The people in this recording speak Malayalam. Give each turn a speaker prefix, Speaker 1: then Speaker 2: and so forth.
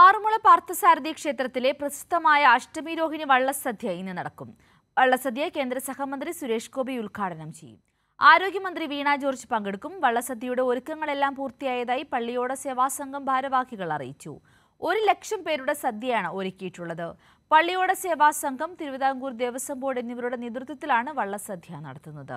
Speaker 1: ആറുമുള പാർത്ഥസാരഥി ക്ഷേത്രത്തിലെ പ്രസിദ്ധമായ അഷ്ടമി രോഹിണി വള്ളസദ്യ ഇന്ന് നടക്കും വള്ളസദ്യ കേന്ദ്ര സഹമന്ത്രി സുരേഷ് ഗോപി ഉദ്ഘാടനം ചെയ്യും ആരോഗ്യമന്ത്രി വീണ ജോർജ് പങ്കെടുക്കും വള്ളസദ്യയുടെ ഒരുക്കങ്ങളെല്ലാം പൂർത്തിയായതായി പള്ളിയോട സേവാസംഘം ഭാരവാഹികൾ അറിയിച്ചു ഒരു ലക്ഷം പേരുടെ സദ്യയാണ് ഒരുക്കിയിട്ടുള്ളത് പള്ളിയോട സേവാസംഘം തിരുവിതാംകൂർ ദേവസ്വം ബോർഡ് എന്നിവരുടെ നേതൃത്വത്തിലാണ് വള്ളസദ്യ നടത്തുന്നത്